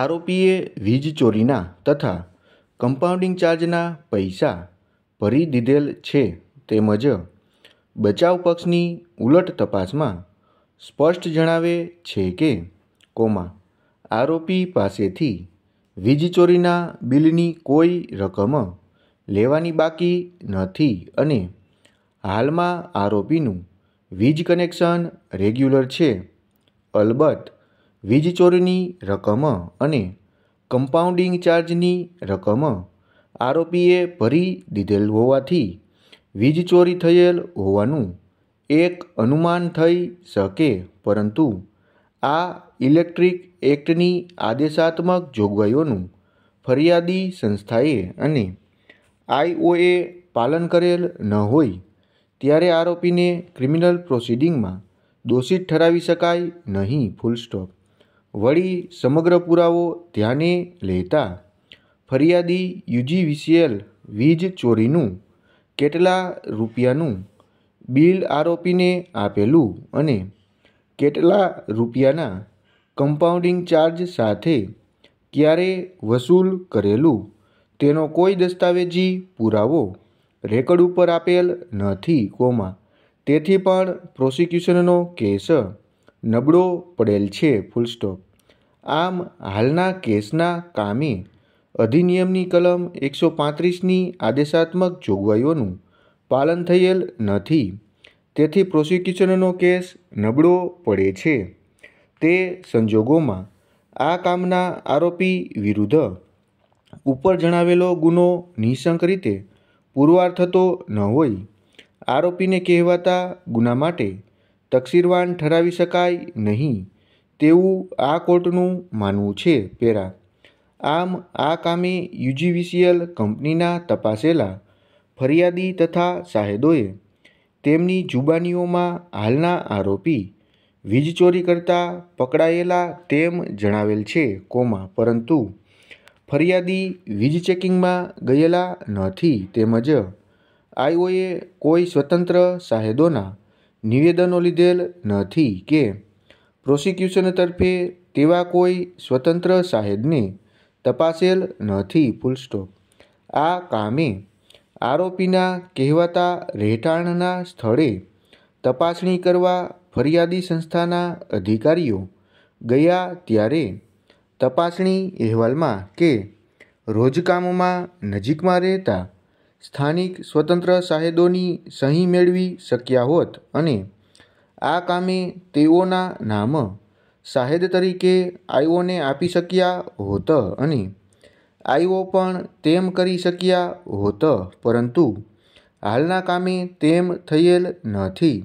આરોપીએ વીજ ચોરીના તથા કમ્પાઉન્ડિંગ ચાર્જના પૈસા ભરી દીધેલ છે તેમજ બચાવ પક્ષની ઉલટ તપાસમાં સ્પષ્ટ જણાવે છે કે કોમા આરોપી પાસેથી વીજ ચોરીના બિલની કોઈ રકમ લેવાની બાકી નથી અને હાલમાં આરોપીનું વીજ કનેક્શન રેગ્યુલર છે અલબત્ત વીજચોરીની રકમ અને કમ્પાઉન્ડિંગ ચાર્જની રકમ આરોપીએ ભરી દીધેલ હોવાથી વીજચોરી થયેલ હોવાનું એક અનુમાન થઈ શકે પરંતુ આ ઇલેક્ટ્રિક એક્ટની આદેશાત્મક જોગવાઈઓનું ફરિયાદી સંસ્થાએ અને આઈઓએ પાલન કરેલ ન હોય ત્યારે આરોપીને ક્રિમિનલ પ્રોસિડિંગમાં દોષિત ઠરાવી શકાય નહીં ફૂલ સ્ટોપ વળી સમગ્ર પુરાવો ધ્યાને લેતા ફરિયાદી યુજીવીસીએલ વીજ ચોરીનું કેટલા રૂપિયાનું બિલ આરોપીને આપેલું અને કેટલા રૂપિયાના કમ્પાઉન્ડિંગ ચાર્જ સાથે ક્યારે વસૂલ કરેલું તેનો કોઈ દસ્તાવેજી પુરાવો રેકર્ડ ઉપર આપેલ નથી કોમાં તેથી પણ પ્રોસિક્યુશનનો કેસ નબળો પડેલ છે ફૂલસ્ટોપ આમ હાલના કેસના કામે અધિનિયમની કલમ એકસો પાંત્રીસની આદેશાત્મક જોગવાઈઓનું પાલન થયેલ નથી તેથી પ્રોસિક્યુશનનો કેસ નબળો પડે છે તે સંજોગોમાં આ કામના આરોપી વિરુદ્ધ ઉપર જણાવેલો ગુનો નિઃશંક રીતે પુરવાર થતો ન હોય આરોપીને કહેવાતા ગુના માટે તકસીરવાન ઠરાવી શકાય નહીં તેવું આ કોર્ટનું માનવું છે પેરા આમ આ કામે યુજીવીસીએલ કંપનીના તપાસેલા ફરિયાદી તથા સાહેદોએ તેમની જુબાનીઓમાં હાલના આરોપી વીજચોરી કરતા પકડાયેલા તેમ જણાવેલ છે કોમા પરંતુ ફરિયાદી વીજ ચેકિંગમાં ગયેલા નથી તેમજ આઈઓએ કોઈ સ્વતંત્ર સાહેદોના નિવેદનો લીધેલ નથી કે પ્રોસિક્યુશન તરફે તેવા કોઈ સ્વતંત્ર સાહેબને તપાસેલ નથી ફૂલ આ કામે આરોપીના કહેવાતા રહેઠાણના સ્થળે તપાસણી કરવા ફરિયાદી સંસ્થાના અધિકારીઓ ગયા ત્યારે તપાસણી અહેવાલમાં કે રોજકામમાં નજીકમાં રહેતા સ્થાનિક સ્વતંત્ર સાહેદોની સહી મેળવી શક્યા હોત અને આ કામે તેઓના નામ શાહેદ તરીકે આઈઓને આપી શક્યા હોત અને આઈઓ પણ તેમ કરી શક્યા હોત પરંતુ હાલના કામે તેમ થયેલ નથી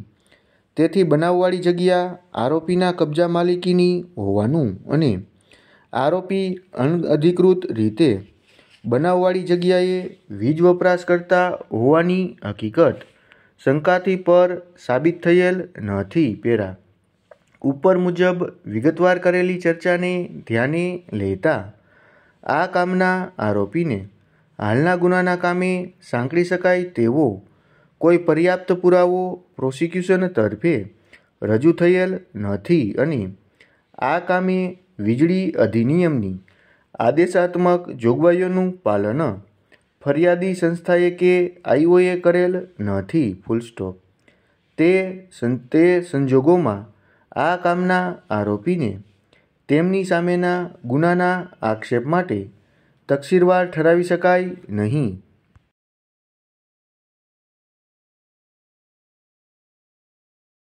તેથી બનાવવાળી જગ્યા આરોપીના કબજા માલિકીની હોવાનું અને આરોપી અનઅધિકૃત રીતે બનાવવાળી જગ્યાએ વીજ વપરાશકર્તા હોવાની હકીકત શંકાથી પર સાબિત થયેલ નથી પેરા ઉપર મુજબ વિગતવાર કરેલી ચર્ચાને ધ્યાને લેતા આ કામના આરોપીને હાલના ગુનાના કામે સાંકળી શકાય તેવો કોઈ પર્યાપ્ત પુરાવો પ્રોસિક્યુશન તરફે રજૂ થયેલ નથી અને આ કામે વીજળી અધિનિયમની આદેશાત્મક જોગવાઈઓનું પાલન ફરિયાદી સંસ્થાએ કે આઈઓએ કરેલ નથી ફૂલ સ્ટોપ તે તે સંજોગોમાં આ કામના આરોપીને તેમની સામેના ગુનાના આક્ષેપ માટે તકસીરવાર ઠરાવી શકાય નહીં